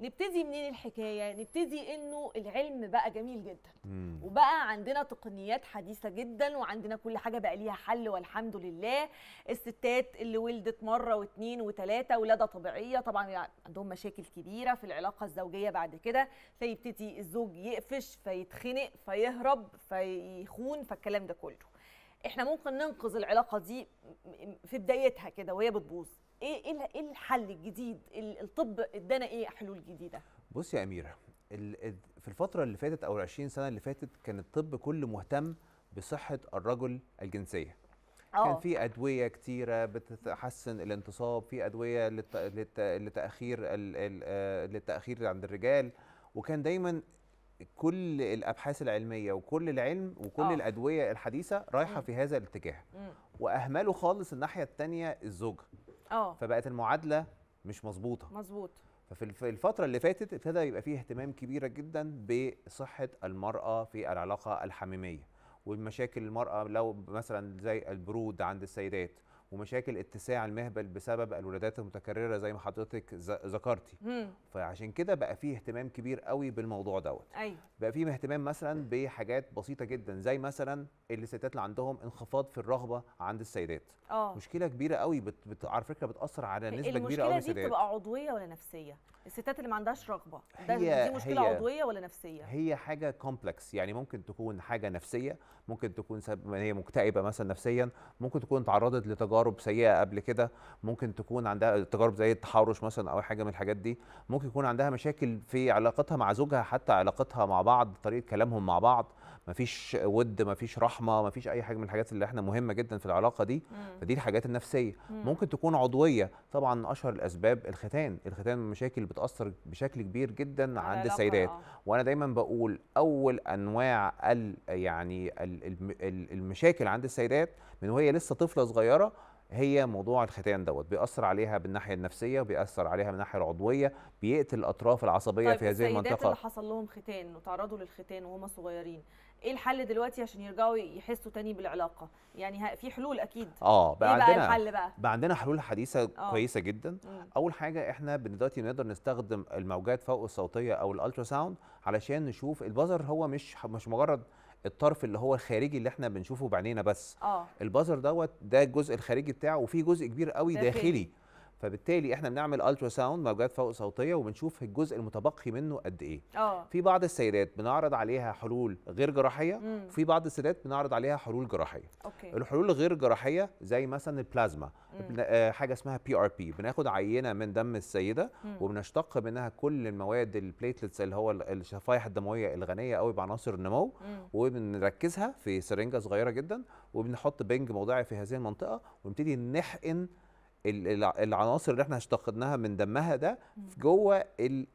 نبتدي منين الحكايه نبتدي انه العلم بقى جميل جدا مم. وبقى عندنا تقنيات حديثه جدا وعندنا كل حاجه بقى ليها حل والحمد لله الستات اللي ولدت مره واثنين وثلاثه ولاده طبيعيه طبعا يعني عندهم مشاكل كبيره في العلاقه الزوجيه بعد كده فيبتدي الزوج يقفش فيتخنق فيهرب فيخون فالكلام ده كله احنا ممكن ننقذ العلاقه دي في بدايتها كده وهي بتبوظ ايه إيه, ايه الحل الجديد الطب ادانا ايه حلول جديده بص يا اميره في الفتره اللي فاتت او ال 20 سنه اللي فاتت كان الطب كله مهتم بصحه الرجل الجنسيه أوه. كان آه. في ادويه كتيره بتحسن الانتصاب في ادويه لتاخير آه، للتاخير عند الرجال وكان دايما كل الابحاث العلميه وكل العلم وكل أوه. الادويه الحديثه رايحه م. في هذا الاتجاه واهملوا خالص الناحيه الثانيه الزوجه اه فبقت المعادله مش مظبوطه مظبوط ففي الفترة اللي فاتت ابتدى يبقى فيه اهتمام كبيرة جدا بصحة المرأة في العلاقة الحميمية والمشاكل المرأة لو مثلا زي البرود عند السيدات ومشاكل اتساع المهبل بسبب الولادات المتكرره زي ما حضرتك ذكرتي فعشان كده بقى فيه اهتمام كبير قوي بالموضوع دوت أيوة. بقى فيه اهتمام مثلا بحاجات بسيطه جدا زي مثلا الستات اللي عندهم انخفاض في الرغبه عند السيدات أوه. مشكله كبيره قوي بت... بت... على فكره بتاثر على نسبه كبيره قوي المشكله دي بتبقى عضويه ولا نفسيه الستات اللي ما عندهاش رغبه ده هي... دي مشكله هي... عضويه ولا نفسيه هي حاجه كومبلكس يعني ممكن تكون حاجه نفسيه ممكن تكون سبب يعني هي مكتئبه مثلا نفسيا ممكن تكون تعرضت لتجارب تجارب سيئه قبل كده ممكن تكون عندها تجارب زي التحرش مثلا او حاجه من الحاجات دي ممكن يكون عندها مشاكل في علاقتها مع زوجها حتى علاقتها مع بعض طريقه كلامهم مع بعض مفيش ود مفيش رحمه مفيش اي حاجه من الحاجات اللي احنا مهمه جدا في العلاقه دي فدي الحاجات النفسيه ممكن تكون عضويه طبعا اشهر الاسباب الختان الختان مشاكل بتاثر بشكل كبير جدا عند السيدات آه. وانا دايما بقول اول انواع ال يعني المشاكل عند السيدات من وهي لسه طفله صغيره هي موضوع الختان دوت بيأثر عليها بالناحيه النفسيه وبيأثر عليها من الناحيه العضويه بيقتل الاطراف العصبيه طيب في هذه المنطقه السيدات اللي حصل لهم ختان وتعرضوا للختان وهم صغيرين ايه الحل دلوقتي عشان يرجعوا يحسوا تاني بالعلاقه يعني في حلول اكيد اه بقى, إيه بقى عندنا الحل بقى بقى عندنا حلول حديثه آه. كويسه جدا مم. اول حاجه احنا دلوقتي نقدر نستخدم الموجات فوق الصوتيه او الالترا ساوند علشان نشوف البزر هو مش مش مجرد الطرف اللي هو الخارجي اللي احنا بنشوفه بعينينا بس اه البازر دوت ده الجزء الخارجي بتاعه وفي جزء كبير قوي داخلي فبالتالي احنا بنعمل الترا ساوند موجات فوق صوتيه وبنشوف الجزء المتبقي منه قد ايه أوه. في بعض السيدات بنعرض عليها حلول غير جراحيه مم. وفي بعض السيدات بنعرض عليها حلول جراحيه أوكي. الحلول الغير جراحيه زي مثلا البلازما آه، حاجه اسمها بي ار بي بناخد عينه من دم السيده مم. وبنشتق منها كل المواد البليتلتس اللي هو الشفايح الدمويه الغنيه قوي بعناصر النمو وبنركزها في سرنجه صغيره جدا وبنحط بنج موضعي في هذه المنطقه ونبتدي نحقن العناصر اللي احنا اشتقدناها من دمها ده جوه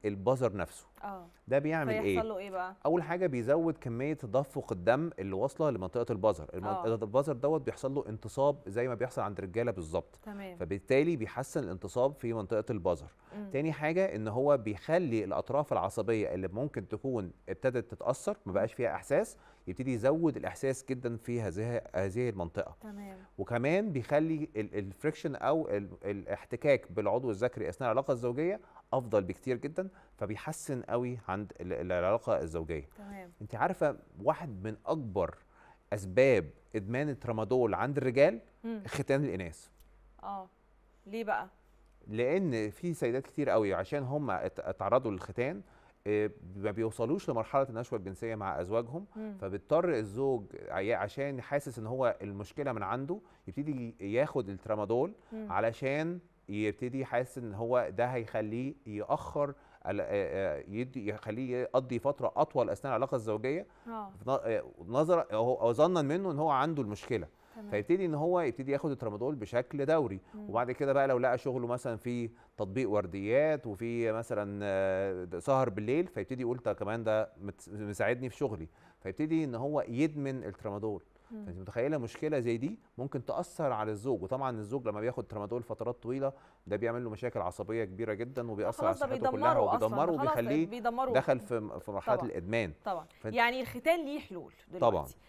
البازر نفسه اه ده بيعمل ايه؟ له ايه بقى؟ اول حاجه بيزود كميه تدفق الدم اللي واصله لمنطقه البظر، البظر آه. دوت بيحصل له انتصاب زي ما بيحصل عند الرجاله بالظبط تمام فبالتالي بيحسن الانتصاب في منطقه البظر. تاني حاجه ان هو بيخلي الاطراف العصبيه اللي ممكن تكون ابتدت تتاثر ما بقاش فيها احساس يبتدي يزود الاحساس جدا في هذه هذه المنطقه تمام وكمان بيخلي الفريكشن او الاحتكاك بالعضو الذكري اثناء العلاقه الزوجيه افضل بكتير جدا فبيحسن قوي عند العلاقه الزوجيه تمام انت عارفه واحد من اكبر اسباب ادمان الترامادول عند الرجال مم. ختان الاناث اه ليه بقى لان في سيدات كتير قوي عشان هم اتعرضوا للختان آه، ما بيوصلوش لمرحله النشوه الجنسيه مع ازواجهم مم. فبيضطر الزوج عشان حاسس ان هو المشكله من عنده يبتدي ياخد الترامادول علشان يبتدي حاسس ان هو ده هيخليه ياخر يدي يخليه يقضي فتره اطول اثناء العلاقه الزوجيه آه. نظرا او ظنا منه ان هو عنده المشكله تمام. فيبتدي ان هو يبتدي ياخد الترامادول بشكل دوري مم. وبعد كده بقى لو لقى شغله مثلا في تطبيق ورديات وفي مثلا سهر بالليل فيبتدي يقول كمان ده مساعدني في شغلي فيبتدي ان هو يدمن الترامادول فانت متخيله مشكله زي دي ممكن تاثر على الزوج وطبعا الزوج لما بياخد ترامادول فترات طويله ده بيعمل له مشاكل عصبيه كبيره جدا وبيأثر على صحته كلها وبيدمره وبيخليه دخل في مرحله طبعًا. الادمان طبعا يعني الختان ليه حلول دلوقتي طبعا